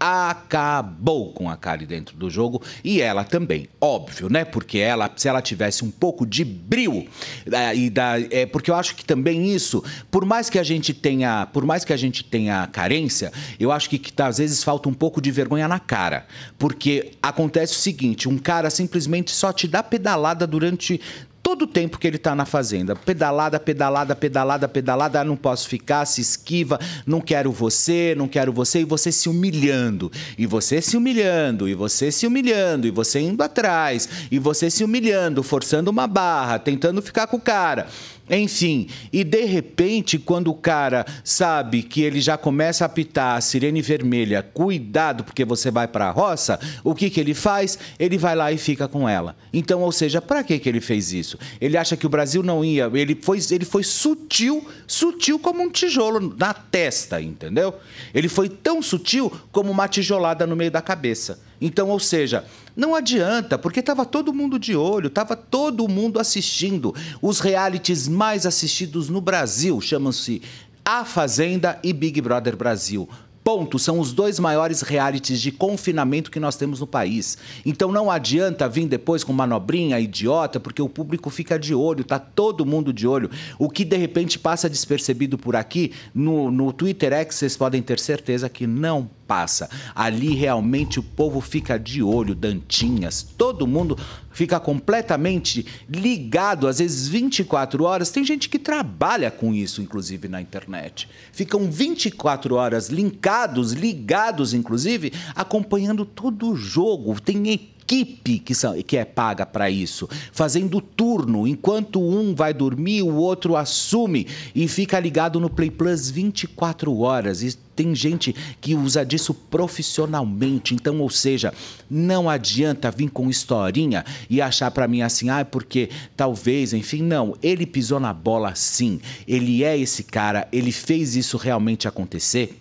acabou com a Kali dentro do jogo e ela também, óbvio, né? Porque ela, se ela tivesse um pouco de brilho é, e da, é, porque eu acho que também isso, por mais que a gente tenha, por mais que a gente tenha carência, eu acho que, que tá, às vezes falta um pouco de vergonha na cara, porque acontece o seguinte, um cara simplesmente só te dá pedalada durante todo o tempo que ele está na fazenda. Pedalada, pedalada, pedalada, pedalada, ah, não posso ficar, se esquiva, não quero você, não quero você, e você se humilhando, e você se humilhando, e você se humilhando, e você indo atrás, e você se humilhando, forçando uma barra, tentando ficar com o cara. Enfim, e de repente, quando o cara sabe que ele já começa a apitar a sirene vermelha, cuidado porque você vai para a roça, o que, que ele faz? Ele vai lá e fica com ela. Então, ou seja, para que, que ele fez isso? Ele acha que o Brasil não ia. Ele foi, ele foi sutil, sutil como um tijolo na testa, entendeu? Ele foi tão sutil como uma tijolada no meio da cabeça. Então, ou seja, não adianta, porque estava todo mundo de olho, estava todo mundo assistindo. Os realities mais assistidos no Brasil chamam-se A Fazenda e Big Brother Brasil. Ponto, são os dois maiores realities de confinamento que nós temos no país. Então não adianta vir depois com manobrinha idiota, porque o público fica de olho, tá todo mundo de olho. O que de repente passa despercebido por aqui, no, no Twitter X, vocês podem ter certeza que não passa. Ali realmente o povo fica de olho, Dantinhas, todo mundo fica completamente ligado, às vezes 24 horas. Tem gente que trabalha com isso, inclusive, na internet. Ficam 24 horas linkados, ligados, inclusive, acompanhando todo o jogo. Tem equipe equipe que, são, que é paga para isso, fazendo turno. Enquanto um vai dormir, o outro assume e fica ligado no Play Plus 24 horas. E tem gente que usa disso profissionalmente. Então, ou seja, não adianta vir com historinha e achar para mim assim, ah, porque talvez, enfim, não. Ele pisou na bola sim. Ele é esse cara, ele fez isso realmente acontecer.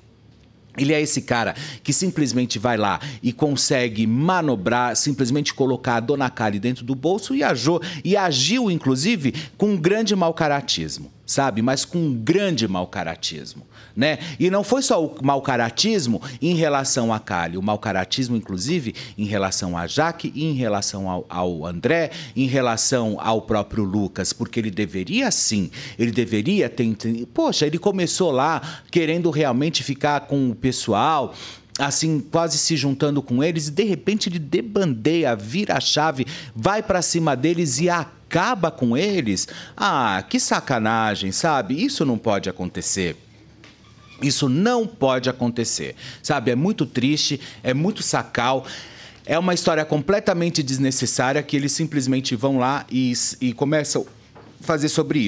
Ele é esse cara que simplesmente vai lá e consegue manobrar, simplesmente colocar a Dona Kali dentro do bolso e agiu, e agiu inclusive, com um grande mau caratismo sabe? Mas com um grande mau caratismo, né? E não foi só o mau caratismo em relação a Kali, o mau caratismo, inclusive, em relação a Jaque, em relação ao, ao, André, em relação ao próprio Lucas, porque ele deveria sim, ele deveria ter. Poxa, ele começou lá querendo realmente ficar com o pessoal, assim, quase se juntando com eles, e de repente ele debandeia, vira a chave, vai para cima deles e acaba acaba com eles, ah, que sacanagem, sabe? Isso não pode acontecer. Isso não pode acontecer, sabe? É muito triste, é muito sacal. É uma história completamente desnecessária que eles simplesmente vão lá e, e começam a fazer sobre isso.